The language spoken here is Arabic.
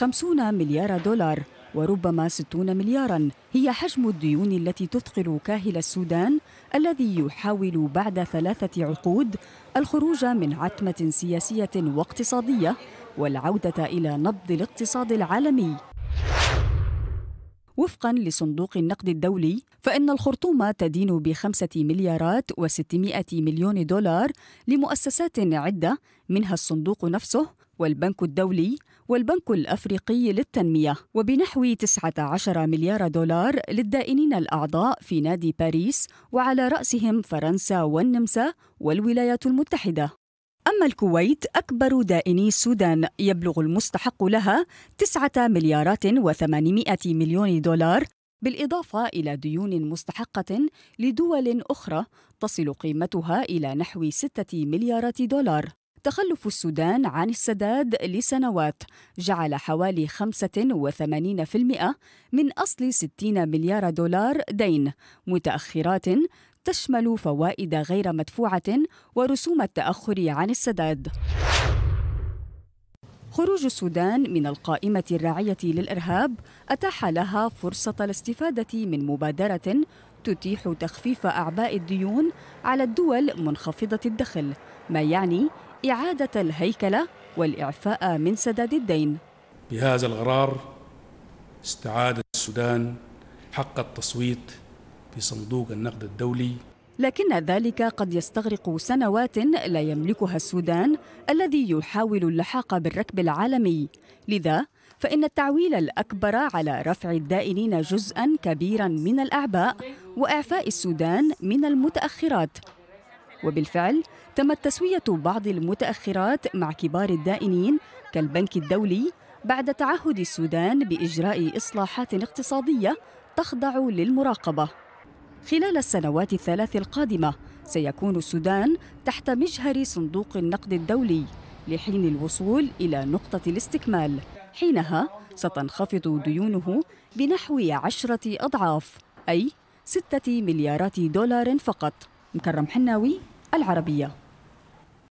50 مليار دولار وربما 60 مليارا هي حجم الديون التي تثقل كاهل السودان الذي يحاول بعد ثلاثة عقود الخروج من عتمة سياسية واقتصادية والعودة إلى نبض الاقتصاد العالمي وفقا لصندوق النقد الدولي فإن الخرطوم تدين بخمسة مليارات وستمائة مليون دولار لمؤسسات عدة منها الصندوق نفسه والبنك الدولي والبنك الأفريقي للتنمية وبنحو 19 مليار دولار للدائنين الأعضاء في نادي باريس وعلى رأسهم فرنسا والنمسا والولايات المتحدة أما الكويت أكبر دائني السودان يبلغ المستحق لها 9 مليارات و800 مليون دولار بالإضافة إلى ديون مستحقة لدول أخرى تصل قيمتها إلى نحو 6 مليارات دولار تخلف السودان عن السداد لسنوات جعل حوالي 85% من أصل 60 مليار دولار دين متأخرات تشمل فوائد غير مدفوعة ورسوم التأخر عن السداد خروج السودان من القائمة الراعية للإرهاب أتاح لها فرصة الاستفادة من مبادرة تتيح تخفيف أعباء الديون على الدول منخفضة الدخل، ما يعني إعادة الهيكلة والإعفاء من سداد الدين بهذا القرار استعاد السودان حق التصويت في صندوق النقد الدولي لكن ذلك قد يستغرق سنوات لا يملكها السودان الذي يحاول اللحاق بالركب العالمي لذا فإن التعويل الأكبر على رفع الدائنين جزءا كبيرا من الأعباء وإعفاء السودان من المتأخرات وبالفعل تمت تسوية بعض المتأخرات مع كبار الدائنين كالبنك الدولي بعد تعهد السودان بإجراء إصلاحات اقتصادية تخضع للمراقبة خلال السنوات الثلاث القادمة سيكون السودان تحت مجهر صندوق النقد الدولي لحين الوصول إلى نقطة الاستكمال حينها ستنخفض ديونه بنحو عشرة أضعاف أي ستة مليارات دولار فقط مكرم حناوي العربية